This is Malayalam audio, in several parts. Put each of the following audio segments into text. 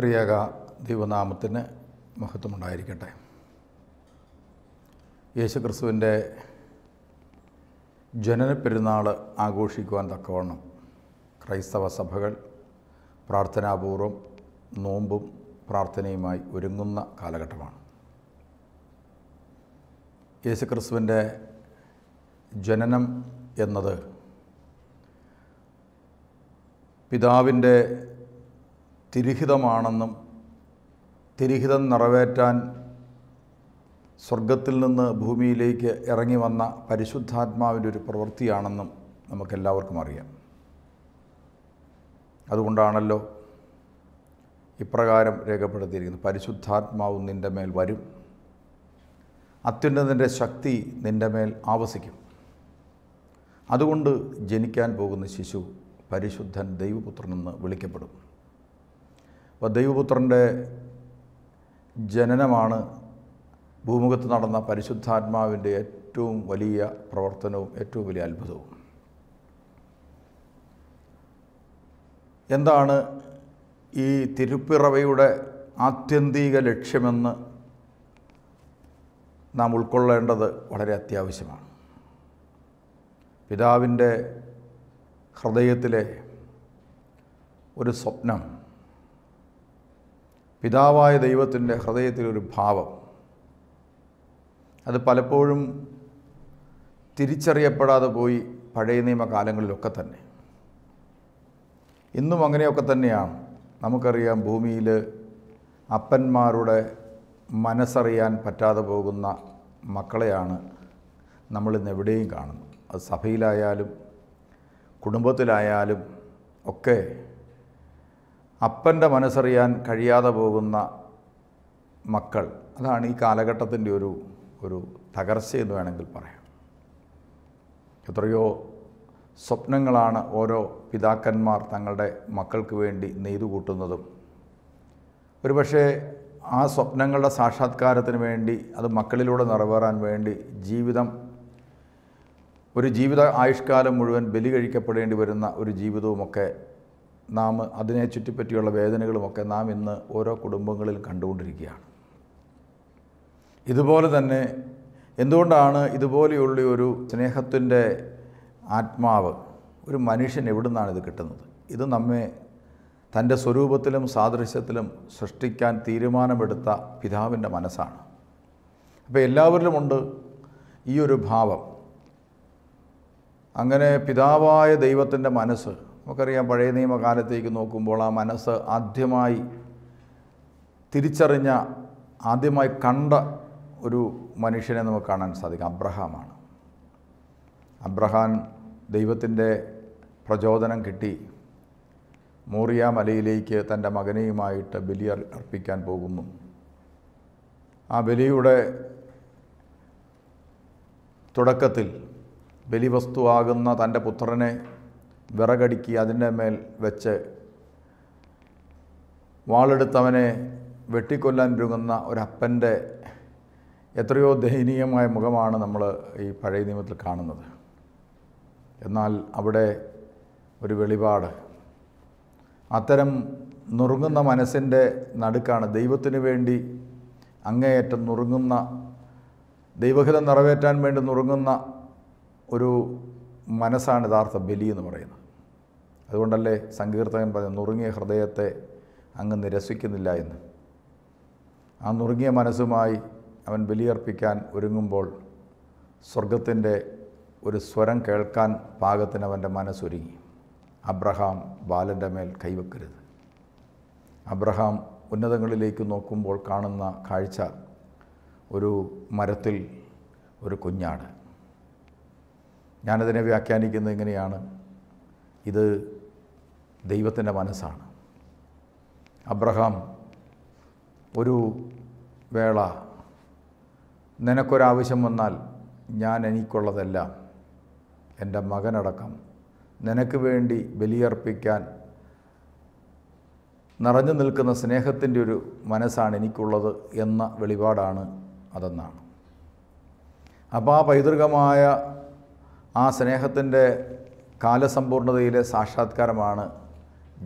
ത്രിയേക ദൈവനാമത്തിന് മഹത്വമുണ്ടായിരിക്കട്ടെ യേശുക്രിസ്തുവിൻ്റെ ക്രിസ്തുവിൻ്റെ ജനന പെരുന്നാൾ ആഘോഷിക്കുവാൻ തക്കവണ്ണം ക്രൈസ്തവ സഭകൾ പ്രാർത്ഥനാപൂർവം നോമ്പും പ്രാർത്ഥനയുമായി ഒരുങ്ങുന്ന കാലഘട്ടമാണ് യേശുക്രിസ്തുവിൻ്റെ ജനനം എന്നത് പിതാവിൻ്റെ തിരുഹിതമാണെന്നും തിരുഹിതം നിറവേറ്റാൻ സ്വർഗത്തിൽ നിന്ന് ഭൂമിയിലേക്ക് ഇറങ്ങി വന്ന പരിശുദ്ധാത്മാവിൻ്റെ ഒരു പ്രവൃത്തിയാണെന്നും നമുക്കെല്ലാവർക്കും അറിയാം അതുകൊണ്ടാണല്ലോ ഇപ്രകാരം രേഖപ്പെടുത്തിയിരിക്കുന്നത് പരിശുദ്ധാത്മാവ് നിൻ്റെ മേൽ വരും അത്യുന്നതിൻ്റെ ശക്തി നിൻ്റെ മേൽ ആവസിക്കും അതുകൊണ്ട് ജനിക്കാൻ പോകുന്ന ശിശു പരിശുദ്ധൻ ദൈവപുത്രനെന്ന് വിളിക്കപ്പെടും അപ്പോൾ ദൈവപുത്രൻ്റെ ജനനമാണ് ഭൂമുഖത്ത് നടന്ന പരിശുദ്ധാത്മാവിൻ്റെ ഏറ്റവും വലിയ പ്രവർത്തനവും ഏറ്റവും വലിയ അത്ഭുതവും എന്താണ് ഈ തിരുപ്പിറവയുടെ ആത്യന്തിക ലക്ഷ്യമെന്ന് നാം ഉൾക്കൊള്ളേണ്ടത് വളരെ അത്യാവശ്യമാണ് പിതാവിൻ്റെ ഹൃദയത്തിലെ ഒരു സ്വപ്നം പിതാവായ ദൈവത്തിൻ്റെ ഹൃദയത്തിലൊരു ഭാവം അത് പലപ്പോഴും തിരിച്ചറിയപ്പെടാതെ പോയി പഴയ നിയമ കാലങ്ങളിലൊക്കെ തന്നെ ഇന്നും അങ്ങനെയൊക്കെ തന്നെയാണ് നമുക്കറിയാം ഭൂമിയിൽ അപ്പന്മാരുടെ മനസ്സറിയാൻ പറ്റാതെ പോകുന്ന മക്കളെയാണ് ഇന്ന് എവിടെയും കാണുന്നത് അത് സഭയിലായാലും കുടുംബത്തിലായാലും ഒക്കെ അപ്പൻ്റെ മനസ്സറിയാൻ കഴിയാതെ പോകുന്ന മക്കൾ അതാണ് ഈ കാലഘട്ടത്തിൻ്റെ ഒരു ഒരു എന്ന് വേണമെങ്കിൽ പറയാം എത്രയോ സ്വപ്നങ്ങളാണ് ഓരോ പിതാക്കന്മാർ തങ്ങളുടെ മക്കൾക്ക് വേണ്ടി നെയ്തു കൂട്ടുന്നതും ഒരുപക്ഷെ ആ സ്വപ്നങ്ങളുടെ സാക്ഷാത്കാരത്തിന് വേണ്ടി അത് മക്കളിലൂടെ നിറവേറാൻ വേണ്ടി ജീവിതം ഒരു ജീവിത ആയുഷ്കാലം മുഴുവൻ ബലി കഴിക്കപ്പെടേണ്ടി വരുന്ന ഒരു ജീവിതവുമൊക്കെ നാം അതിനെ ചുറ്റിപ്പറ്റിയുള്ള വേദനകളുമൊക്കെ നാം ഇന്ന് ഓരോ കുടുംബങ്ങളിൽ കണ്ടുകൊണ്ടിരിക്കുകയാണ് ഇതുപോലെ തന്നെ എന്തുകൊണ്ടാണ് ഇതുപോലെയുള്ള ഒരു സ്നേഹത്തിൻ്റെ ആത്മാവ് ഒരു മനുഷ്യൻ എവിടുന്നാണ് ഇത് കിട്ടുന്നത് ഇത് നമ്മെ തൻ്റെ സ്വരൂപത്തിലും സാദൃശ്യത്തിലും സൃഷ്ടിക്കാൻ തീരുമാനമെടുത്ത പിതാവിൻ്റെ മനസ്സാണ് അപ്പോൾ എല്ലാവരിലുമുണ്ട് ഈ ഒരു ഭാവം അങ്ങനെ പിതാവായ ദൈവത്തിൻ്റെ മനസ്സ് നമുക്കറിയാം പഴയ നിയമകാലത്തേക്ക് നോക്കുമ്പോൾ ആ മനസ്സ് ആദ്യമായി തിരിച്ചറിഞ്ഞ ആദ്യമായി കണ്ട ഒരു മനുഷ്യനെ നമുക്ക് കാണാൻ സാധിക്കും അബ്രഹാമാണ് അബ്രഹാൻ ദൈവത്തിൻ്റെ പ്രചോദനം കിട്ടി മോറിയ മലയിലേക്ക് തൻ്റെ മകനെയുമായിട്ട് ബലി അർപ്പിക്കാൻ പോകുന്നു ആ ബലിയുടെ തുടക്കത്തിൽ ബലിവസ്തുവാകുന്ന തൻ്റെ പുത്രനെ വിറകടുക്കി അതിൻ്റെ മേൽ വെച്ച് വാളെടുത്തവനെ വെട്ടിക്കൊല്ലാൻ രുങ്ങുന്ന ഒരപ്പൻ്റെ എത്രയോ ദയനീയമായ മുഖമാണ് നമ്മൾ ഈ പഴയ നിയമത്തിൽ കാണുന്നത് എന്നാൽ അവിടെ ഒരു വെളിപാട് അത്തരം നുറുങ്ങുന്ന മനസ്സിൻ്റെ നടുക്കാണ് ദൈവത്തിന് വേണ്ടി അങ്ങേയറ്റം നുറുങ്ങുന്ന ദൈവഹിതം നിറവേറ്റാൻ വേണ്ടി നുറുങ്ങുന്ന ഒരു മനസ്സാണ് യഥാർത്ഥ ബലി എന്ന് പറയുന്നത് അതുകൊണ്ടല്ലേ സങ്കീർത്തകൻ പറഞ്ഞു നുറുങ്ങിയ ഹൃദയത്തെ അങ്ങ് നിരസിക്കുന്നില്ല എന്ന് ആ നുറുങ്ങിയ മനസ്സുമായി അവൻ ബലിയർപ്പിക്കാൻ ഒരുങ്ങുമ്പോൾ സ്വർഗത്തിൻ്റെ ഒരു സ്വരം കേൾക്കാൻ പാകത്തിന് അവൻ്റെ മനസ്സൊരുങ്ങി അബ്രഹാം ബാലൻ്റെ മേൽ കൈവെക്കരുത് അബ്രഹാം ഉന്നതങ്ങളിലേക്ക് നോക്കുമ്പോൾ കാണുന്ന കാഴ്ച ഒരു മരത്തിൽ ഒരു കുഞ്ഞാണ് ഞാനതിനെ വ്യാഖ്യാനിക്കുന്നത് ഇങ്ങനെയാണ് ഇത് ദൈവത്തിൻ്റെ മനസ്സാണ് അബ്രഹാം ഒരു വേള നിനക്കൊരാവശ്യം വന്നാൽ ഞാൻ എനിക്കുള്ളതെല്ലാം എൻ്റെ മകനടക്കം നിനക്ക് വേണ്ടി ബലിയർപ്പിക്കാൻ നിറഞ്ഞു നിൽക്കുന്ന സ്നേഹത്തിൻ്റെ ഒരു മനസ്സാണ് എനിക്കുള്ളത് എന്ന വെളിപാടാണ് അതെന്നാണ് അപ്പോൾ ആ പൈതൃകമായ ആ സ്നേഹത്തിൻ്റെ കാലസമ്പൂർണതയിലെ സാക്ഷാത്കാരമാണ്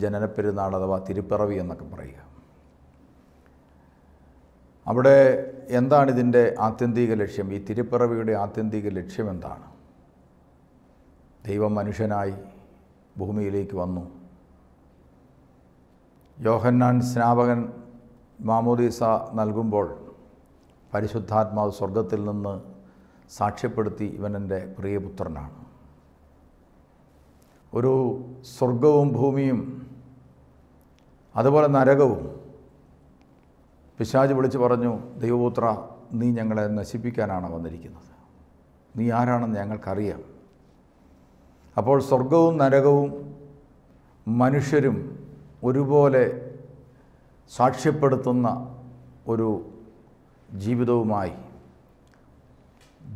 ജനനപ്പെരുന്നാൾ അഥവാ തിരുപ്പിറവി എന്നൊക്കെ പറയുക അവിടെ എന്താണ് ഇതിൻ്റെ ആത്യന്തിക ലക്ഷ്യം ഈ തിരുപ്പിറവിയുടെ ആത്യന്തിക ലക്ഷ്യം എന്താണ് ദൈവം മനുഷ്യനായി ഭൂമിയിലേക്ക് വന്നു യോഹന്നാൻ സ്നാപകൻ മാമോദീസ നൽകുമ്പോൾ പരിശുദ്ധാത്മാവ് സ്വർഗത്തിൽ നിന്ന് സാക്ഷ്യപ്പെടുത്തി ഇവനെൻ്റെ പ്രിയപുത്രനാണ് ഒരു സ്വർഗവും ഭൂമിയും അതുപോലെ നരകവും പിശാജ് വിളിച്ച് പറഞ്ഞു ദൈവപുത്ര നീ ഞങ്ങളെ നശിപ്പിക്കാനാണ് വന്നിരിക്കുന്നത് നീ ആരാണെന്ന് ഞങ്ങൾക്കറിയാം അപ്പോൾ സ്വർഗവും നരകവും മനുഷ്യരും ഒരുപോലെ സാക്ഷ്യപ്പെടുത്തുന്ന ഒരു ജീവിതവുമായി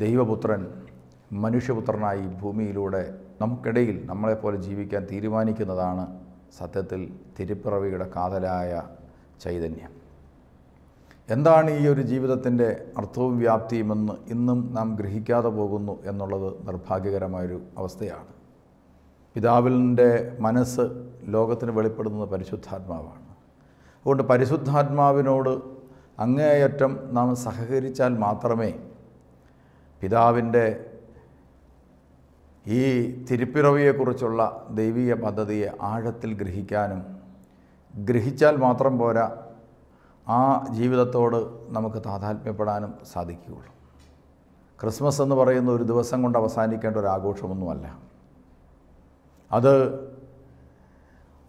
ദൈവപുത്രൻ മനുഷ്യപുത്രനായി ഭൂമിയിലൂടെ നമുക്കിടയിൽ നമ്മളെപ്പോലെ ജീവിക്കാൻ തീരുമാനിക്കുന്നതാണ് സത്യത്തിൽ തിരുപ്പിറവിയുടെ കാതലായ ചൈതന്യം എന്താണ് ഈ ഒരു ജീവിതത്തിൻ്റെ അർത്ഥവും വ്യാപ്തിയുമെന്ന് ഇന്നും നാം ഗ്രഹിക്കാതെ പോകുന്നു എന്നുള്ളത് നിർഭാഗ്യകരമായൊരു അവസ്ഥയാണ് പിതാവിൻ്റെ മനസ്സ് ലോകത്തിന് വെളിപ്പെടുന്നത് പരിശുദ്ധാത്മാവാണ് അതുകൊണ്ട് പരിശുദ്ധാത്മാവിനോട് അങ്ങേയറ്റം നാം സഹകരിച്ചാൽ മാത്രമേ പിതാവിൻ്റെ ഈ തിരുപ്പിറവിയെക്കുറിച്ചുള്ള ദൈവീയ പദ്ധതിയെ ആഴത്തിൽ ഗ്രഹിക്കാനും ഗ്രഹിച്ചാൽ മാത്രം പോരാ ആ ജീവിതത്തോട് നമുക്ക് താതാത്മ്യപ്പെടാനും സാധിക്കുകയുള്ളു ക്രിസ്മസ് എന്ന് പറയുന്ന ഒരു ദിവസം കൊണ്ട് അവസാനിക്കേണ്ട ഒരു ആഘോഷമൊന്നുമല്ല അത്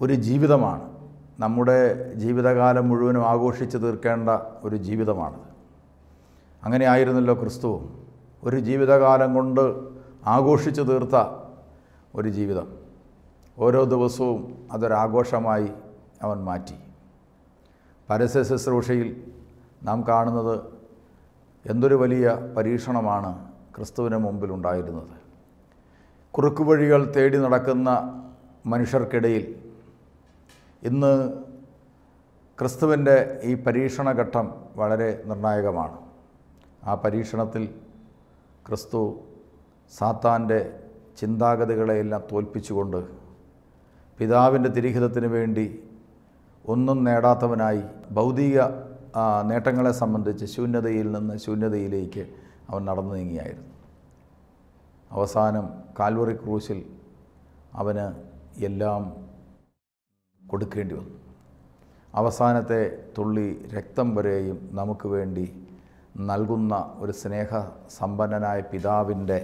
ഒരു ജീവിതമാണ് നമ്മുടെ ജീവിതകാലം മുഴുവനും ആഘോഷിച്ച് തീർക്കേണ്ട ഒരു ജീവിതമാണ് അങ്ങനെ ആയിരുന്നല്ലോ ക്രിസ്തു ഒരു ജീവിതകാലം കൊണ്ട് ആഘോഷിച്ചു തീർത്ത ഒരു ജീവിതം ഓരോ ദിവസവും അതൊരാഘോഷമായി അവൻ മാറ്റി പരസ്യ ശുശ്രൂഷയിൽ നാം കാണുന്നത് എന്തൊരു വലിയ പരീക്ഷണമാണ് ക്രിസ്തുവിന് ഉണ്ടായിരുന്നത് കുറുക്കുവഴികൾ തേടി നടക്കുന്ന മനുഷ്യർക്കിടയിൽ ഇന്ന് ക്രിസ്തുവിൻ്റെ ഈ പരീക്ഷണഘട്ടം വളരെ നിർണായകമാണ് ആ പരീക്ഷണത്തിൽ ക്രിസ്തു സാത്താൻ്റെ ചിന്താഗതികളെയെല്ലാം തോൽപ്പിച്ചുകൊണ്ട് പിതാവിൻ്റെ തിരിഹിതത്തിന് വേണ്ടി ഒന്നും നേടാത്തവനായി ഭൗതിക നേട്ടങ്ങളെ സംബന്ധിച്ച് ശൂന്യതയിൽ നിന്ന് ശൂന്യതയിലേക്ക് അവൻ നടന്നു നീങ്ങിയായിരുന്നു അവസാനം കാൽവറി ക്രൂശിൽ അവന് എല്ലാം കൊടുക്കേണ്ടി വന്നു അവസാനത്തെ തുള്ളി രക്തം വരെയും നമുക്ക് വേണ്ടി നൽകുന്ന ഒരു സ്നേഹ സമ്പന്നനായ പിതാവിൻ്റെ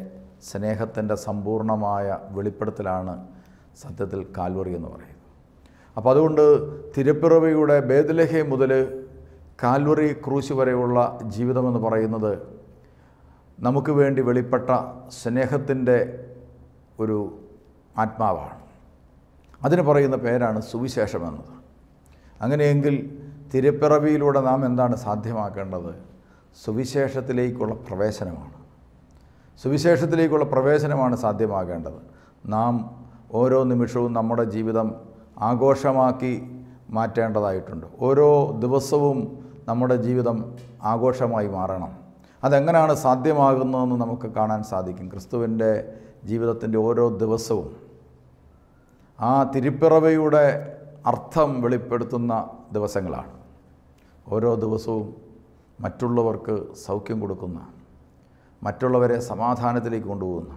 സ്നേഹത്തിൻ്റെ സമ്പൂർണമായ വെളിപ്പെടുത്തലാണ് സത്യത്തിൽ കാൽവറി എന്ന് പറയുന്നത് അപ്പോൾ അതുകൊണ്ട് തിരുപ്പിറവിയുടെ ബേദലഹെ മുതൽ കാൽവറി ക്രൂശ് വരെയുള്ള ജീവിതമെന്ന് പറയുന്നത് നമുക്ക് വേണ്ടി വെളിപ്പെട്ട സ്നേഹത്തിൻ്റെ ഒരു ആത്മാവാണ് അതിന് പറയുന്ന പേരാണ് സുവിശേഷം അങ്ങനെയെങ്കിൽ തിരുപ്പിറവിയിലൂടെ നാം എന്താണ് സാധ്യമാക്കേണ്ടത് സുവിശേഷത്തിലേക്കുള്ള പ്രവേശനമാണ് സുവിശേഷത്തിലേക്കുള്ള പ്രവേശനമാണ് സാധ്യമാകേണ്ടത് നാം ഓരോ നിമിഷവും നമ്മുടെ ജീവിതം ആഘോഷമാക്കി മാറ്റേണ്ടതായിട്ടുണ്ട് ഓരോ ദിവസവും നമ്മുടെ ജീവിതം ആഘോഷമായി മാറണം അതെങ്ങനെയാണ് സാധ്യമാകുന്നതെന്ന് നമുക്ക് കാണാൻ സാധിക്കും ക്രിസ്തുവിൻ്റെ ജീവിതത്തിൻ്റെ ഓരോ ദിവസവും ആ തിരുപ്പിറവയുടെ അർത്ഥം വെളിപ്പെടുത്തുന്ന ദിവസങ്ങളാണ് ഓരോ ദിവസവും മറ്റുള്ളവർക്ക് സൗഖ്യം കൊടുക്കുന്ന മറ്റുള്ളവരെ സമാധാനത്തിലേക്ക് കൊണ്ടുപോകുന്നു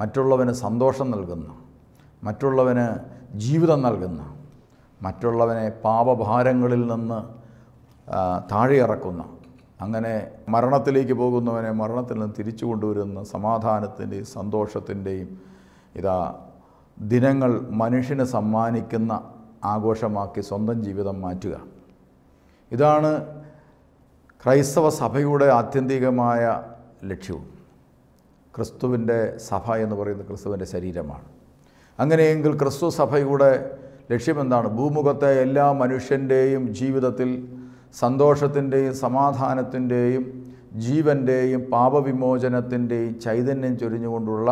മറ്റുള്ളവന് സന്തോഷം നൽകുന്നു മറ്റുള്ളവന് ജീവിതം നൽകുന്നു മറ്റുള്ളവനെ പാപഭാരങ്ങളിൽ നിന്ന് താഴെ ഇറക്കുന്ന അങ്ങനെ മരണത്തിലേക്ക് പോകുന്നവനെ മരണത്തിൽ നിന്ന് തിരിച്ചു കൊണ്ടുവരുന്ന സമാധാനത്തിൻ്റെയും സന്തോഷത്തിൻ്റെയും ഇതാ ദിനങ്ങൾ മനുഷ്യന് സമ്മാനിക്കുന്ന ആഘോഷമാക്കി സ്വന്തം ജീവിതം മാറ്റുക ഇതാണ് ക്രൈസ്തവ സഭയുടെ ആത്യന്തികമായ ലക്ഷ്യവും ക്രിസ്തുവിൻ്റെ സഭ എന്ന് പറയുന്നത് ക്രിസ്തുവിൻ്റെ ശരീരമാണ് അങ്ങനെയെങ്കിൽ ക്രിസ്തു സഭയുടെ ലക്ഷ്യമെന്താണ് ഭൂമുഖത്തെ എല്ലാ മനുഷ്യൻ്റെയും ജീവിതത്തിൽ സന്തോഷത്തിൻ്റെയും സമാധാനത്തിൻ്റെയും ജീവൻ്റെയും പാപവിമോചനത്തിൻ്റെയും ചൈതന്യം ചൊരിഞ്ഞുകൊണ്ടുള്ള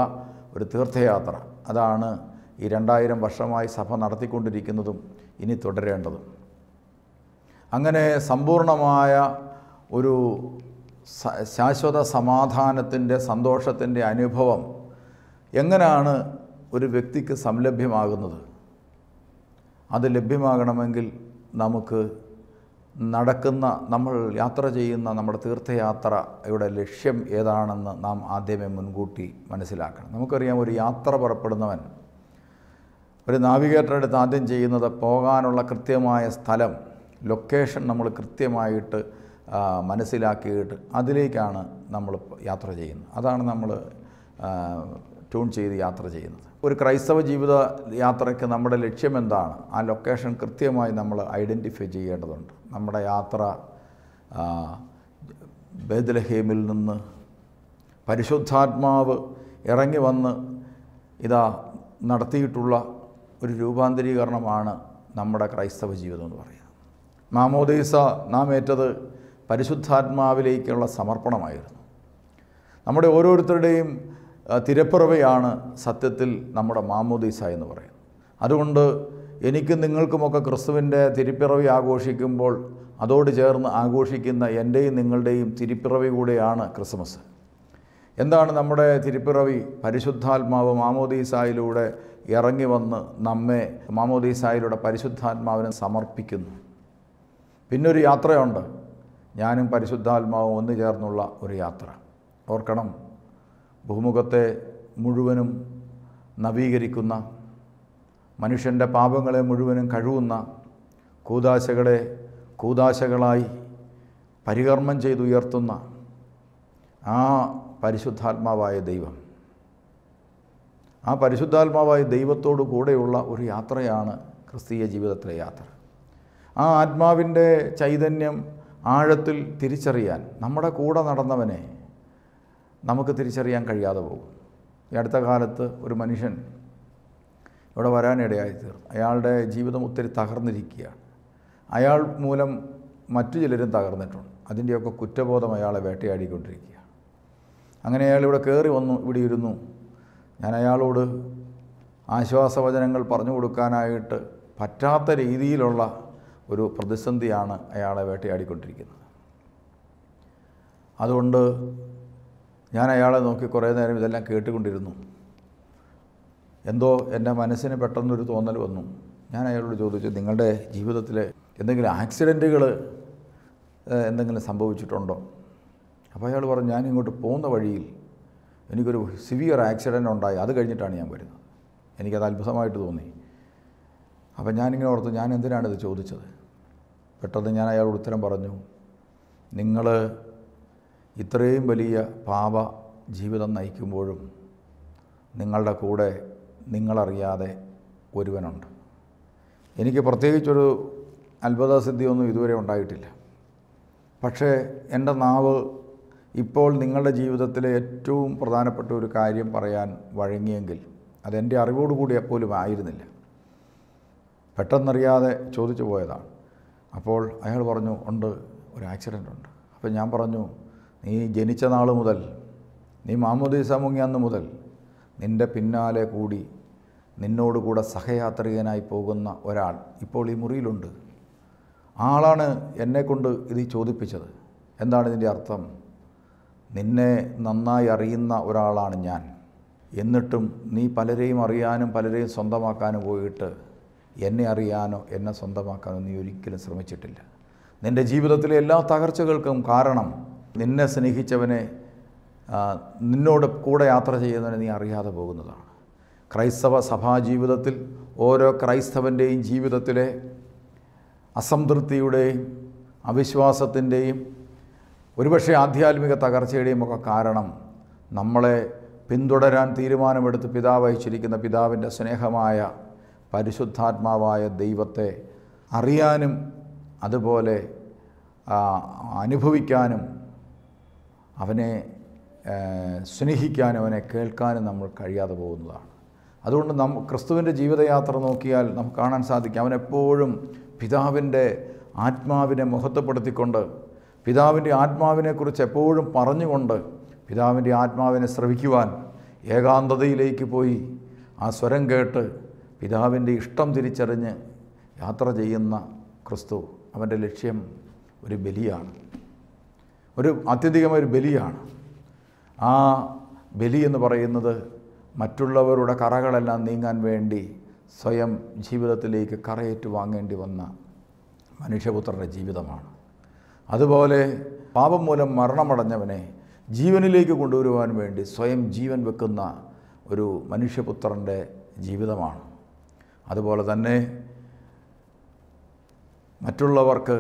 ഒരു തീർത്ഥയാത്ര അതാണ് ഈ രണ്ടായിരം വർഷമായി സഭ നടത്തിക്കൊണ്ടിരിക്കുന്നതും ഇനി തുടരേണ്ടതും അങ്ങനെ സമ്പൂർണമായ ഒരു ശാശ്വത സമാധാനത്തിൻ്റെ സന്തോഷത്തിൻ്റെ അനുഭവം എങ്ങനെയാണ് ഒരു വ്യക്തിക്ക് സംലഭ്യമാകുന്നത് അത് ലഭ്യമാകണമെങ്കിൽ നമുക്ക് നടക്കുന്ന നമ്മൾ യാത്ര ചെയ്യുന്ന നമ്മുടെ തീർത്ഥയാത്രയുടെ ലക്ഷ്യം ഏതാണെന്ന് നാം ആദ്യമേ മുൻകൂട്ടി മനസ്സിലാക്കണം നമുക്കറിയാം ഒരു യാത്ര പുറപ്പെടുന്നവൻ ഒരു നാവിഗേറ്ററെ അടുത്ത് ആദ്യം ചെയ്യുന്നത് പോകാനുള്ള കൃത്യമായ സ്ഥലം ലൊക്കേഷൻ നമ്മൾ കൃത്യമായിട്ട് മനസ്സിലാക്കിയിട്ട് അതിലേക്കാണ് നമ്മൾ യാത്ര ചെയ്യുന്നത് അതാണ് നമ്മൾ ട്യൂൺ ചെയ്ത് യാത്ര ചെയ്യുന്നത് ഒരു ക്രൈസ്തവ ജീവിത യാത്രയ്ക്ക് നമ്മുടെ ലക്ഷ്യം എന്താണ് ആ ലൊക്കേഷൻ കൃത്യമായി നമ്മൾ ഐഡൻറ്റിഫൈ ചെയ്യേണ്ടതുണ്ട് നമ്മുടെ യാത്ര ബേദലഹേമിൽ നിന്ന് പരിശുദ്ധാത്മാവ് ഇറങ്ങി വന്ന് ഇതാ നടത്തിയിട്ടുള്ള ഒരു രൂപാന്തരീകരണമാണ് നമ്മുടെ ക്രൈസ്തവ ജീവിതം എന്ന് പറയുന്നത് മാമോദീസ നാം ഏറ്റത് പരിശുദ്ധാത്മാവിലേക്കുള്ള സമർപ്പണമായിരുന്നു നമ്മുടെ ഓരോരുത്തരുടെയും തിരപ്പിറവയാണ് സത്യത്തിൽ നമ്മുടെ മാമോദീസ എന്ന് പറയുന്നത് അതുകൊണ്ട് എനിക്കും നിങ്ങൾക്കുമൊക്കെ ക്രിസ്തുവിൻ്റെ തിരിപ്പിറവി ആഘോഷിക്കുമ്പോൾ അതോട് ചേർന്ന് ആഘോഷിക്കുന്ന എൻ്റെയും നിങ്ങളുടെയും തിരിപ്പിറവി കൂടെയാണ് ക്രിസ്മസ് എന്താണ് നമ്മുടെ തിരിപ്പിറവി പരിശുദ്ധാത്മാവ് മാമോദീസായിലൂടെ ഇറങ്ങി വന്ന് നമ്മെ മാമോദീസായിലൂടെ പരിശുദ്ധാത്മാവിനെ സമർപ്പിക്കുന്നു പിന്നൊരു യാത്രയുണ്ട് ഞാനും പരിശുദ്ധാത്മാവും ഒന്നു ചേർന്നുള്ള ഒരു യാത്ര ഓർക്കണം ബഹുമുഖത്തെ മുഴുവനും നവീകരിക്കുന്ന മനുഷ്യൻ്റെ പാപങ്ങളെ മുഴുവനും കഴുകുന്ന കൂതാശകളെ കൂതാശകളായി പരികർമ്മം ചെയ്തുയർത്തുന്ന ആ പരിശുദ്ധാത്മാവായ ദൈവം ആ പരിശുദ്ധാത്മാവായ ദൈവത്തോടു കൂടെയുള്ള ഒരു യാത്രയാണ് ക്രിസ്തീയ ജീവിതത്തിലെ യാത്ര ആ ആത്മാവിൻ്റെ ചൈതന്യം ആഴത്തിൽ തിരിച്ചറിയാൻ നമ്മുടെ കൂടെ നടന്നവനെ നമുക്ക് തിരിച്ചറിയാൻ കഴിയാതെ പോകും ഈ അടുത്ത കാലത്ത് ഒരു മനുഷ്യൻ ഇവിടെ വരാനിടയായി തീർന്നു അയാളുടെ ജീവിതം ഒത്തിരി തകർന്നിരിക്കുകയാണ് അയാൾ മൂലം മറ്റു ചിലരും തകർന്നിട്ടുണ്ട് അതിൻ്റെയൊക്കെ കുറ്റബോധം അയാളെ വേട്ടയാടിക്കൊണ്ടിരിക്കുകയാണ് അങ്ങനെ അയാൾ ഇവിടെ കയറി വന്നു ഇവിടെ ഇരുന്നു ഞാൻ അയാളോട് ആശ്വാസവചനങ്ങൾ പറഞ്ഞു കൊടുക്കാനായിട്ട് പറ്റാത്ത രീതിയിലുള്ള ഒരു പ്രതിസന്ധിയാണ് അയാളെ വേട്ടയാടിക്കൊണ്ടിരിക്കുന്നത് അതുകൊണ്ട് ഞാൻ അയാളെ നോക്കി കുറേ നേരം ഇതെല്ലാം കേട്ടുകൊണ്ടിരുന്നു എന്തോ എൻ്റെ മനസ്സിന് പെട്ടെന്നൊരു തോന്നൽ വന്നു ഞാൻ അയാളോട് ചോദിച്ചു നിങ്ങളുടെ ജീവിതത്തിൽ എന്തെങ്കിലും ആക്സിഡൻറ്റുകൾ എന്തെങ്കിലും സംഭവിച്ചിട്ടുണ്ടോ അപ്പോൾ അയാൾ പറഞ്ഞു ഞാൻ ഇങ്ങോട്ട് പോകുന്ന വഴിയിൽ എനിക്കൊരു സിവിയർ ആക്സിഡൻ്റ് ഉണ്ടായി അത് കഴിഞ്ഞിട്ടാണ് ഞാൻ വരുന്നത് എനിക്കത് അത്ഭുതമായിട്ട് തോന്നി അപ്പം ഞാനിങ്ങനെ ഓർത്ത് ഞാൻ എന്തിനാണിത് ചോദിച്ചത് പെട്ടെന്ന് ഞാൻ അയാളോട് ഉത്തരം പറഞ്ഞു നിങ്ങൾ ഇത്രയും വലിയ പാപ ജീവിതം നയിക്കുമ്പോഴും നിങ്ങളുടെ കൂടെ നിങ്ങളറിയാതെ ഒരുവനുണ്ട് എനിക്ക് പ്രത്യേകിച്ചൊരു അത്ഭുതസിദ്ധിയൊന്നും ഇതുവരെ ഉണ്ടായിട്ടില്ല പക്ഷേ എൻ്റെ നാവ് ഇപ്പോൾ നിങ്ങളുടെ ജീവിതത്തിലെ ഏറ്റവും പ്രധാനപ്പെട്ട ഒരു കാര്യം പറയാൻ വഴങ്ങിയെങ്കിൽ അതെൻ്റെ അറിവോടുകൂടി എപ്പോലും ആയിരുന്നില്ല പെട്ടെന്നറിയാതെ ചോദിച്ചു പോയതാണ് അപ്പോൾ അയാൾ പറഞ്ഞു ഉണ്ട് ഒരു ആക്സിഡൻ്റ് ഉണ്ട് അപ്പോൾ ഞാൻ പറഞ്ഞു നീ ജനിച്ച നാൾ മുതൽ നീ മാമോദീസ മുങ്ങിയ അന്ന് മുതൽ നിൻ്റെ പിന്നാലെ കൂടി നിന്നോട് കൂടെ സഹയാത്രികനായി പോകുന്ന ഒരാൾ ഇപ്പോൾ ഈ മുറിയിലുണ്ട് ആളാണ് എന്നെക്കൊണ്ട് ഇത് ചോദിപ്പിച്ചത് എന്താണ് ഇതിൻ്റെ അർത്ഥം നിന്നെ നന്നായി അറിയുന്ന ഒരാളാണ് ഞാൻ എന്നിട്ടും നീ പലരെയും അറിയാനും പലരെയും സ്വന്തമാക്കാനും പോയിട്ട് എന്നെ അറിയാനോ എന്നെ സ്വന്തമാക്കാനോ നീ ഒരിക്കലും ശ്രമിച്ചിട്ടില്ല നിൻ്റെ ജീവിതത്തിലെ എല്ലാ തകർച്ചകൾക്കും കാരണം നിന്നെ സ്നേഹിച്ചവനെ നിന്നോട് കൂടെ യാത്ര ചെയ്യുന്നവനെ നീ അറിയാതെ പോകുന്നതാണ് ക്രൈസ്തവ സഭാ ജീവിതത്തിൽ ഓരോ ക്രൈസ്തവൻ്റെയും ജീവിതത്തിലെ അസംതൃപ്തിയുടെയും അവിശ്വാസത്തിൻ്റെയും ഒരുപക്ഷെ ആധ്യാത്മിക തകർച്ചയുടെയും ഒക്കെ കാരണം നമ്മളെ പിന്തുടരാൻ തീരുമാനമെടുത്ത് പിതാവ് അയച്ചിരിക്കുന്ന പിതാവിൻ്റെ സ്നേഹമായ പരിശുദ്ധാത്മാവായ ദൈവത്തെ അറിയാനും അതുപോലെ അനുഭവിക്കാനും അവനെ സ്നേഹിക്കാനും അവനെ കേൾക്കാനും നമ്മൾ കഴിയാതെ പോകുന്നതാണ് അതുകൊണ്ട് നാം ക്രിസ്തുവിൻ്റെ ജീവിതയാത്ര നോക്കിയാൽ നമുക്ക് കാണാൻ സാധിക്കും അവനെപ്പോഴും പിതാവിൻ്റെ ആത്മാവിനെ മഹത്വപ്പെടുത്തിക്കൊണ്ട് പിതാവിൻ്റെ ആത്മാവിനെക്കുറിച്ച് എപ്പോഴും പറഞ്ഞുകൊണ്ട് പിതാവിൻ്റെ ആത്മാവിനെ ശ്രവിക്കുവാൻ ഏകാന്തതയിലേക്ക് പോയി ആ സ്വരം കേട്ട് പിതാവിൻ്റെ ഇഷ്ടം തിരിച്ചറിഞ്ഞ് യാത്ര ചെയ്യുന്ന ക്രിസ്തു അവൻ്റെ ലക്ഷ്യം ഒരു ബലിയാണ് ഒരു ആത്യന്തികമായ ഒരു ബലിയാണ് ആ ബലി എന്ന് പറയുന്നത് മറ്റുള്ളവരുടെ കറകളെല്ലാം നീങ്ങാൻ വേണ്ടി സ്വയം ജീവിതത്തിലേക്ക് കറയേറ്റ് വാങ്ങേണ്ടി വന്ന മനുഷ്യപുത്രൻ്റെ ജീവിതമാണ് അതുപോലെ പാപം മൂലം മരണമടഞ്ഞവനെ ജീവനിലേക്ക് കൊണ്ടുവരുവാൻ വേണ്ടി സ്വയം ജീവൻ വെക്കുന്ന ഒരു മനുഷ്യപുത്രൻ്റെ ജീവിതമാണ് അതുപോലെ തന്നെ മറ്റുള്ളവർക്ക്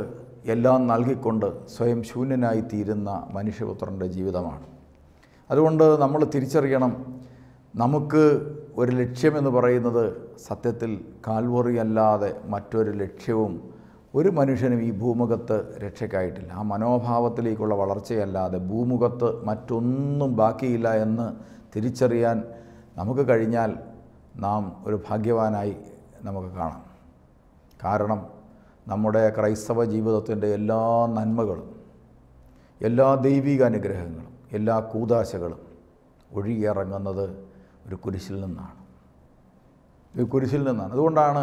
എല്ലാം നൽകിക്കൊണ്ട് സ്വയം ശൂന്യനായി തീരുന്ന മനുഷ്യപുത്രൻ്റെ ജീവിതമാണ് അതുകൊണ്ട് നമ്മൾ തിരിച്ചറിയണം നമുക്ക് ഒരു ലക്ഷ്യമെന്ന് പറയുന്നത് സത്യത്തിൽ കാൽവറി അല്ലാതെ മറ്റൊരു ലക്ഷ്യവും ഒരു മനുഷ്യനും ഈ ഭൂമുഖത്ത് രക്ഷയ്ക്കായിട്ടില്ല ആ മനോഭാവത്തിലേക്കുള്ള വളർച്ചയല്ലാതെ ഭൂമുഖത്ത് മറ്റൊന്നും ബാക്കിയില്ല എന്ന് തിരിച്ചറിയാൻ നമുക്ക് കഴിഞ്ഞാൽ നാം ഒരു ഭാഗ്യവാനായി നമുക്ക് കാണാം കാരണം നമ്മുടെ ക്രൈസ്തവ ജീവിതത്തിൻ്റെ എല്ലാ നന്മകളും എല്ലാ ദൈവിക അനുഗ്രഹങ്ങളും എല്ലാ കൂതാശകളും ഒഴുകിയിറങ്ങുന്നത് ഒരു കുരിശിൽ നിന്നാണ് ഒരു കുരിശിൽ നിന്നാണ് അതുകൊണ്ടാണ്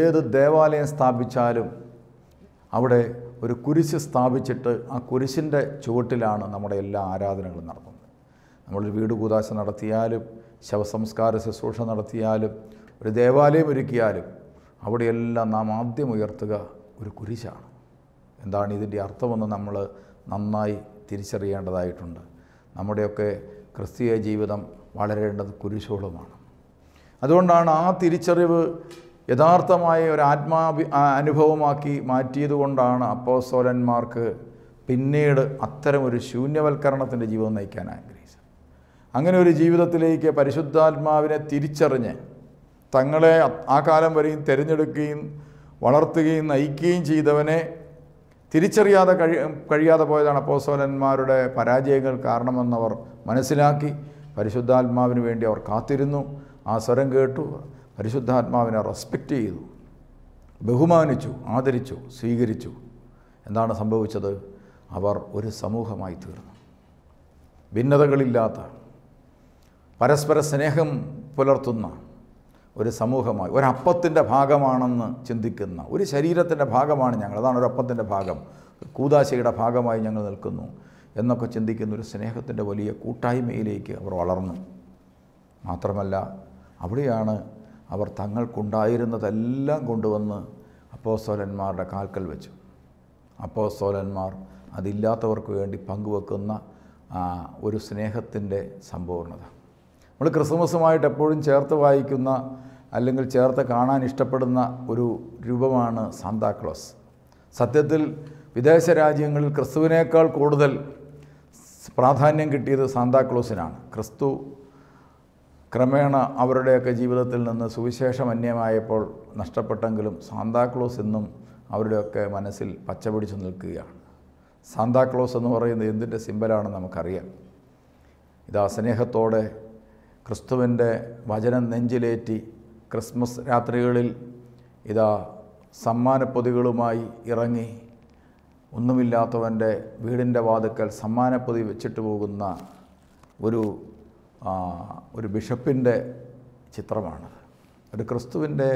ഏത് ദേവാലയം സ്ഥാപിച്ചാലും അവിടെ ഒരു കുരിശ് സ്ഥാപിച്ചിട്ട് ആ കുരിശിൻ്റെ ചുവട്ടിലാണ് നമ്മുടെ എല്ലാ ആരാധനകളും നടത്തുന്നത് നമ്മൾ വീട് കൂതാശ നടത്തിയാലും ശവസംസ്കാര ശുശ്രൂഷ നടത്തിയാലും ഒരു ദേവാലയം ഒരുക്കിയാലും അവിടെയെല്ലാം നാം ആദ്യം ഉയർത്തുക ഒരു കുരിശാണ് എന്താണ് ഇതിൻ്റെ അർത്ഥമെന്ന് നമ്മൾ നന്നായി തിരിച്ചറിയേണ്ടതായിട്ടുണ്ട് നമ്മുടെയൊക്കെ ക്രിസ്തീയ ജീവിതം വളരേണ്ടത് കുരിശോളമാണ് അതുകൊണ്ടാണ് ആ തിരിച്ചറിവ് യഥാർത്ഥമായ ഒരു ആത്മാഭി അനുഭവമാക്കി മാറ്റിയതുകൊണ്ടാണ് അപ്പോസോലന്മാർക്ക് പിന്നീട് അത്തരമൊരു ശൂന്യവൽക്കരണത്തിൻ്റെ ജീവിതം നയിക്കാൻ ആഗ്രഹിച്ചത് അങ്ങനെ ഒരു ജീവിതത്തിലേക്ക് പരിശുദ്ധാത്മാവിനെ തിരിച്ചറിഞ്ഞ് തങ്ങളെ ആ കാലം വരെയും തിരഞ്ഞെടുക്കുകയും വളർത്തുകയും നയിക്കുകയും ചെയ്തവനെ തിരിച്ചറിയാതെ കഴി കഴിയാതെ പോയതാണ് അപ്പോസോലന്മാരുടെ പരാജയങ്ങൾ കാരണമെന്നവർ മനസ്സിലാക്കി പരിശുദ്ധാത്മാവിന് വേണ്ടി അവർ കാത്തിരുന്നു ആ സ്വരം കേട്ടു പരിശുദ്ധാത്മാവിനെ റെസ്പെക്റ്റ് ചെയ്തു ബഹുമാനിച്ചു ആദരിച്ചു സ്വീകരിച്ചു എന്താണ് സംഭവിച്ചത് അവർ ഒരു സമൂഹമായി തീർന്നു ഭിന്നതകളില്ലാത്ത പരസ്പര സ്നേഹം പുലർത്തുന്ന ഒരു സമൂഹമായി ഒരപ്പത്തിൻ്റെ ഭാഗമാണെന്ന് ചിന്തിക്കുന്ന ഒരു ശരീരത്തിൻ്റെ ഭാഗമാണ് ഞങ്ങൾ അതാണ് ഒരപ്പത്തിൻ്റെ ഭാഗം കൂതാശയുടെ ഭാഗമായി ഞങ്ങൾ നിൽക്കുന്നു എന്നൊക്കെ ചിന്തിക്കുന്ന ഒരു സ്നേഹത്തിൻ്റെ വലിയ കൂട്ടായ്മയിലേക്ക് അവർ വളർന്നു മാത്രമല്ല അവിടെയാണ് അവർ തങ്ങൾക്കുണ്ടായിരുന്നതെല്ലാം കൊണ്ടുവന്ന് അപ്പോസ്തോലന്മാരുടെ കാൽക്കൽ വെച്ചു അപ്പോസ്തോലന്മാർ അതില്ലാത്തവർക്ക് വേണ്ടി പങ്കുവെക്കുന്ന ഒരു സ്നേഹത്തിൻ്റെ സമ്പൂർണത നമ്മൾ ക്രിസ്മസുമായിട്ട് എപ്പോഴും ചേർത്ത് വായിക്കുന്ന അല്ലെങ്കിൽ ചേർത്ത് കാണാൻ ഇഷ്ടപ്പെടുന്ന ഒരു രൂപമാണ് സാന്താക്ലോസ് സത്യത്തിൽ വിദേശ രാജ്യങ്ങളിൽ ക്രിസ്തുവിനേക്കാൾ കൂടുതൽ പ്രാധാന്യം കിട്ടിയത് സാന്താക്ലോസിനാണ് ക്രിസ്തു ക്രമേണ അവരുടെയൊക്കെ ജീവിതത്തിൽ നിന്ന് സുവിശേഷം അന്യമായപ്പോൾ നഷ്ടപ്പെട്ടെങ്കിലും സാന്താക്ലോസ് എന്നും അവരുടെയൊക്കെ മനസ്സിൽ പച്ചപിടിച്ചു നിൽക്കുകയാണ് സാന്താക്ലോസ് എന്ന് പറയുന്നത് എന്തിൻ്റെ സിമ്പലാണെന്ന് നമുക്കറിയാം ഇതാ സ്നേഹത്തോടെ ക്രിസ്തുവിൻ്റെ വചനം നെഞ്ചിലേറ്റി ക്രിസ്മസ് രാത്രികളിൽ ഇതാ സമ്മാനപ്പൊതികളുമായി ഇറങ്ങി ഒന്നുമില്ലാത്തവൻ്റെ വീടിൻ്റെ വാതുക്കൽ സമ്മാനപ്പൊതി വെച്ചിട്ട് പോകുന്ന ഒരു ഒരു ബിഷപ്പിൻ്റെ ചിത്രമാണ് ഒരു ക്രിസ്തുവിൻ്റെ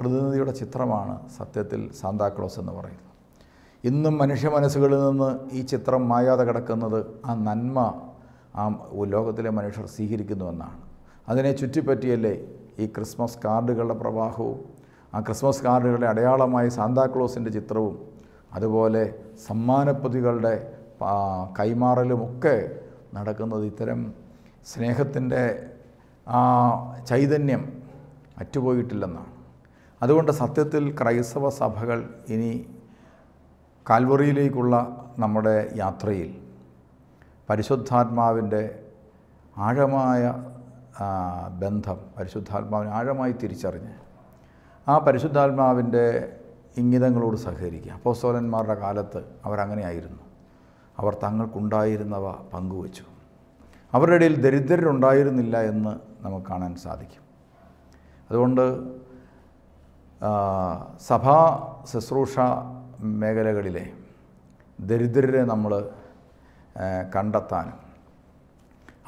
പ്രതിനിധിയുടെ ചിത്രമാണ് സത്യത്തിൽ സാന്താക്ലോസ് എന്ന് പറയുന്നത് ഇന്നും മനുഷ്യ മനസ്സുകളിൽ നിന്ന് ഈ ചിത്രം മായാതെ കിടക്കുന്നത് ആ നന്മ ആ ലോകത്തിലെ മനുഷ്യർ സ്വീകരിക്കുന്നുവെന്നാണ് അതിനെ ചുറ്റിപ്പറ്റിയല്ലേ ഈ ക്രിസ്മസ് കാർഡുകളുടെ പ്രവാഹവും ആ ക്രിസ്മസ് കാർഡുകളുടെ അടയാളമായി സാന്താക്ലോസിൻ്റെ ചിത്രവും അതുപോലെ സമ്മാനപ്പൊതികളുടെ കൈമാറലുമൊക്കെ നടക്കുന്നത് ഇത്തരം സ്നേഹത്തിൻ്റെ ആ ചൈതന്യം അറ്റുപോയിട്ടില്ലെന്നാണ് അതുകൊണ്ട് സത്യത്തിൽ ക്രൈസ്തവ സഭകൾ ഇനി കാൽവറിയിലേക്കുള്ള നമ്മുടെ യാത്രയിൽ പരിശുദ്ധാത്മാവിൻ്റെ ആഴമായ ബന്ധം പരിശുദ്ധാത്മാവിനെ ആഴമായി തിരിച്ചറിഞ്ഞ് ആ പരിശുദ്ധാത്മാവിൻ്റെ ഇംഗിതങ്ങളോട് സഹകരിക്കുക അപ്പോസ്തോലന്മാരുടെ കാലത്ത് അവരങ്ങനെയായിരുന്നു അവർ തങ്ങൾക്കുണ്ടായിരുന്നവ പങ്കുവച്ചു അവരുടെ ഇടയിൽ ദരിദ്രരുണ്ടായിരുന്നില്ല എന്ന് നമുക്ക് കാണാൻ സാധിക്കും അതുകൊണ്ട് സഭാ ശുശ്രൂഷ മേഖലകളിലെ ദരിദ്രരെ നമ്മൾ കണ്ടെത്താനും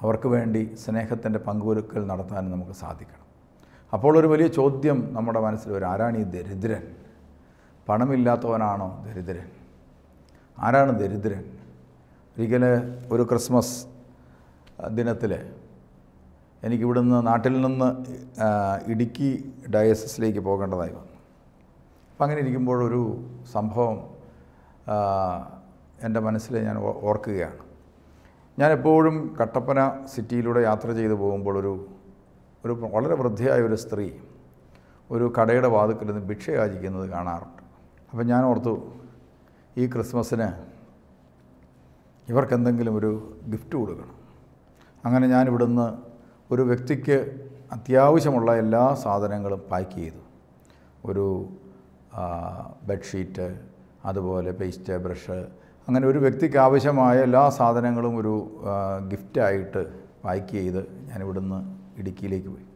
അവർക്ക് വേണ്ടി സ്നേഹത്തിൻ്റെ പങ്കുവെടുക്കൽ നടത്താൻ നമുക്ക് സാധിക്കണം അപ്പോൾ ഒരു വലിയ ചോദ്യം നമ്മുടെ മനസ്സിൽ ഒരു ആരാണ് ഈ ദരിദ്രൻ പണമില്ലാത്തവനാണോ ദരിദ്രൻ ആരാണ് ദരിദ്രൻ ഒരിക്കലെ ഒരു ക്രിസ്മസ് ദിനത്തിൽ എനിക്കിവിടുന്ന് നാട്ടിൽ നിന്ന് ഇടുക്കി ഡയസസിലേക്ക് പോകേണ്ടതായി വന്നു അപ്പം അങ്ങനെ ഇരിക്കുമ്പോഴൊരു സംഭവം എൻ്റെ മനസ്സിൽ ഞാൻ ഓർക്കുകയാണ് ഞാൻ എപ്പോഴും കട്ടപ്പന സിറ്റിയിലൂടെ യാത്ര ചെയ്തു പോകുമ്പോൾ ഒരു ഒരു വളരെ വൃദ്ധയായ ഒരു സ്ത്രീ ഒരു കടയുടെ വാതുക്കിൽ നിന്ന് ഭിക്ഷ യാചിക്കുന്നത് കാണാറുണ്ട് അപ്പം ഞാൻ ഓർത്തു ഈ ക്രിസ്മസിന് ഇവർക്കെന്തെങ്കിലും ഒരു ഗിഫ്റ്റ് കൊടുക്കണം അങ്ങനെ ഞാൻ ഇവിടുന്ന് ഒരു വ്യക്തിക്ക് അത്യാവശ്യമുള്ള എല്ലാ സാധനങ്ങളും പാക്ക് ചെയ്തു ഒരു ബെഡ്ഷീറ്റ് അതുപോലെ പേസ്റ്റ് ബ്രഷ് അങ്ങനെ ഒരു വ്യക്തിക്ക് ആവശ്യമായ എല്ലാ സാധനങ്ങളും ഒരു ഗിഫ്റ്റായിട്ട് പാക്ക് ചെയ്ത് ഞാൻ ഇവിടുന്ന് ഇടുക്കിയിലേക്ക് പോയി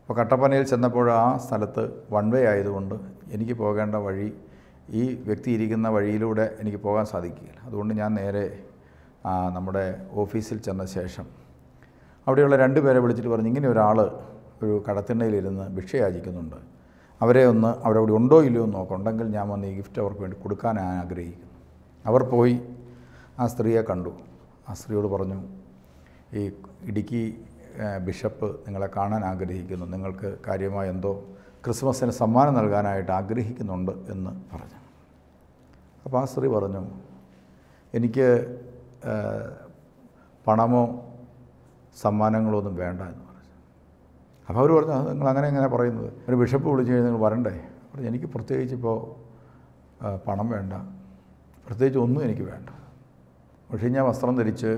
അപ്പോൾ കട്ടപ്പനയിൽ ചെന്നപ്പോൾ ആ സ്ഥലത്ത് വൺ വേ ആയതുകൊണ്ട് എനിക്ക് പോകേണ്ട വഴി ഈ വ്യക്തി ഇരിക്കുന്ന വഴിയിലൂടെ എനിക്ക് പോകാൻ സാധിക്കുകയില്ല അതുകൊണ്ട് ഞാൻ നേരെ നമ്മുടെ ഓഫീസിൽ ചെന്ന ശേഷം അവിടെയുള്ള രണ്ട് പേരെ വിളിച്ചിട്ട് പറഞ്ഞു ഇങ്ങനെ ഒരാൾ ഒരു കടത്തിണ്ണയിലിരുന്ന് ഭിക്ഷ യാചിക്കുന്നുണ്ട് അവരെ ഒന്ന് അവരവിടെ ഉണ്ടോ ഇല്ലയോ എന്ന് നോക്കാം ഉണ്ടെങ്കിൽ ഞാൻ വന്ന് ഈ ഗിഫ്റ്റ് അവർക്ക് വേണ്ടി കൊടുക്കാൻ ആഗ്രഹിക്കുന്നു അവർ പോയി ആ സ്ത്രീയെ കണ്ടു ആ സ്ത്രീയോട് പറഞ്ഞു ഈ ഇടുക്കി ബിഷപ്പ് നിങ്ങളെ കാണാൻ ആഗ്രഹിക്കുന്നു നിങ്ങൾക്ക് കാര്യമായ എന്തോ ക്രിസ്മസിന് സമ്മാനം നൽകാനായിട്ട് ആഗ്രഹിക്കുന്നുണ്ട് എന്ന് പറഞ്ഞു അപ്പോൾ ആ സ്ത്രീ പറഞ്ഞു എനിക്ക് പണമോ സമ്മാനങ്ങളോ ഒന്നും വേണ്ട എന്ന് പറഞ്ഞു അപ്പോൾ അവർ പറഞ്ഞു നിങ്ങൾ അങ്ങനെ എങ്ങനെ പറയുന്നത് ഒരു ബിഷപ്പ് വിളിച്ചു കഴിഞ്ഞാൽ നിങ്ങൾ വരണ്ടേ പറഞ്ഞു എനിക്ക് പ്രത്യേകിച്ച് ഇപ്പോൾ പണം വേണ്ട പ്രത്യേകിച്ച് ഒന്നും എനിക്ക് വേണ്ട ഞാൻ വസ്ത്രം ധരിച്ച്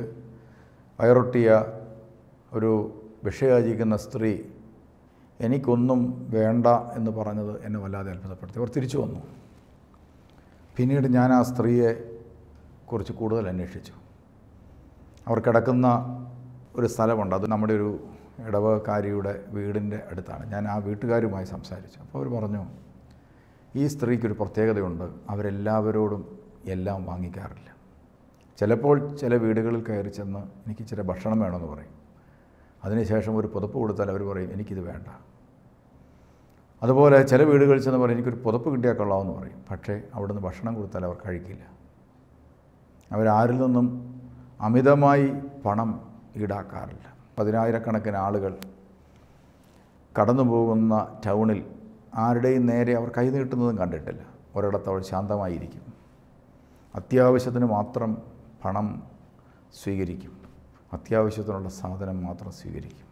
വയറൊട്ടിയ ഒരു ഭിക്ഷയാചിക്കുന്ന സ്ത്രീ എനിക്കൊന്നും വേണ്ട എന്ന് പറഞ്ഞത് എന്നെ വല്ലാതെ അത്ഭുതപ്പെടുത്തി അവർ തിരിച്ചു വന്നു പിന്നീട് ഞാൻ ആ സ്ത്രീയെ കുറിച്ച് കൂടുതൽ അന്വേഷിച്ചു അവർ കിടക്കുന്ന ഒരു സ്ഥലമുണ്ട് അത് നമ്മുടെ ഒരു ഇടവകാരിയുടെ വീടിൻ്റെ അടുത്താണ് ഞാൻ ആ വീട്ടുകാരുമായി സംസാരിച്ചു അപ്പോൾ അവർ പറഞ്ഞു ഈ സ്ത്രീക്കൊരു പ്രത്യേകതയുണ്ട് അവരെല്ലാവരോടും എല്ലാം വാങ്ങിക്കാറില്ല ചിലപ്പോൾ ചില വീടുകളിൽ കയറി ചെന്ന് എനിക്ക് ചില ഭക്ഷണം വേണമെന്ന് പറയും അതിനുശേഷം ഒരു പുതപ്പ് കൊടുത്താൽ അവർ പറയും എനിക്കിത് വേണ്ട അതുപോലെ ചില വീടുകളിൽ ചെന്ന് പറയും എനിക്കൊരു പുതപ്പ് കിട്ടിയാൽ കൊള്ളാമെന്ന് പറയും പക്ഷേ അവിടുന്ന് ഭക്ഷണം കൊടുത്താൽ അവർ കഴിക്കില്ല അവരാരിൽ നിന്നും അമിതമായി പണം ഈടാക്കാറില്ല പതിനായിരക്കണക്കിന് ആളുകൾ കടന്നു പോകുന്ന ടൗണിൽ ആരുടെയും നേരെ അവർ കൈ നീട്ടുന്നതും കണ്ടിട്ടില്ല ഒരിടത്ത് അവൾ ശാന്തമായിരിക്കും അത്യാവശ്യത്തിന് മാത്രം പണം സ്വീകരിക്കും അത്യാവശ്യത്തിനുള്ള സാധനം മാത്രം സ്വീകരിക്കും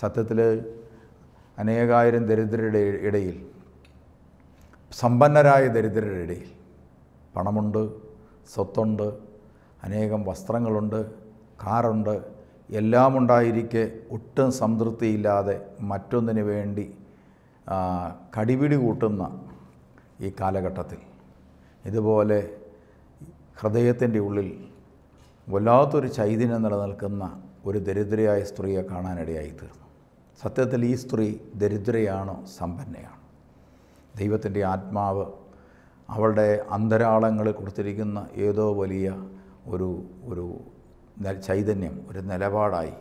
സത്യത്തിൽ അനേകായിരം ദരിദ്രരുടെ ഇടയിൽ സമ്പന്നരായ ദരിദ്രരുടെ ഇടയിൽ പണമുണ്ട് സ്വത്തുണ്ട് അനേകം വസ്ത്രങ്ങളുണ്ട് കാറുണ്ട് എല്ലാം ഉണ്ടായിരിക്കെ ഒട്ടും സംതൃപ്തിയില്ലാതെ മറ്റൊന്നിന് വേണ്ടി കടിപിടി കൂട്ടുന്ന ഈ കാലഘട്ടത്തിൽ ഇതുപോലെ ഹൃദയത്തിൻ്റെ ഉള്ളിൽ വല്ലാത്തൊരു ചൈതന്യം നിലനിൽക്കുന്ന ഒരു ദരിദ്രയായ സ്ത്രീയെ കാണാനിടയായി തീർന്നു സത്യത്തിൽ ഈ സ്ത്രീ ദരിദ്രയാണോ സമ്പന്നയാണ് ദൈവത്തിൻ്റെ ആത്മാവ് അവളുടെ അന്തരാളങ്ങളിൽ കൊടുത്തിരിക്കുന്ന ഏതോ വലിയ ഒരു ഒരു ചൈതന്യം ഒരു നിലപാടായി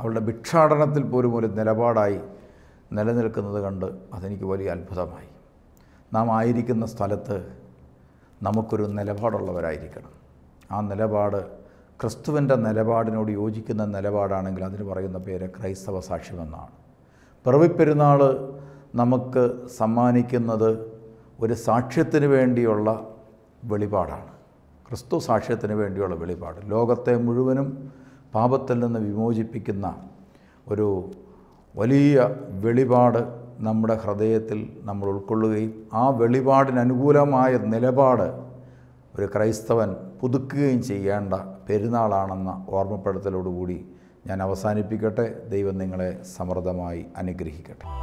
അവളുടെ ഭിക്ഷാടനത്തിൽ പോലും ഒരു നിലപാടായി നിലനിൽക്കുന്നത് കണ്ട് അതെനിക്ക് വലിയ അത്ഭുതമായി നാം ആയിരിക്കുന്ന സ്ഥലത്ത് നമുക്കൊരു നിലപാടുള്ളവരായിരിക്കണം ആ നിലപാട് ക്രിസ്തുവിൻ്റെ നിലപാടിനോട് യോജിക്കുന്ന നിലപാടാണെങ്കിൽ അതിന് പറയുന്ന പേര് ക്രൈസ്തവ സാക്ഷ്യമെന്നാണ് പിറവിപ്പെരുന്നാൾ നമുക്ക് സമ്മാനിക്കുന്നത് ഒരു സാക്ഷ്യത്തിന് വേണ്ടിയുള്ള വെളിപാടാണ് ക്രിസ്തു സാക്ഷ്യത്തിന് വേണ്ടിയുള്ള വെളിപാട് ലോകത്തെ മുഴുവനും പാപത്തിൽ നിന്ന് വിമോചിപ്പിക്കുന്ന ഒരു വലിയ വെളിപാട് നമ്മുടെ ഹൃദയത്തിൽ നമ്മൾ ഉൾക്കൊള്ളുകയും ആ വെളിപാടിനനുകൂലമായ നിലപാട് ഒരു ക്രൈസ്തവൻ പുതുക്കുകയും ചെയ്യേണ്ട പെരുന്നാളാണെന്ന ഓർമ്മപ്പെടുത്തലോടുകൂടി ഞാൻ അവസാനിപ്പിക്കട്ടെ ദൈവം നിങ്ങളെ സമൃദ്ധമായി അനുഗ്രഹിക്കട്ടെ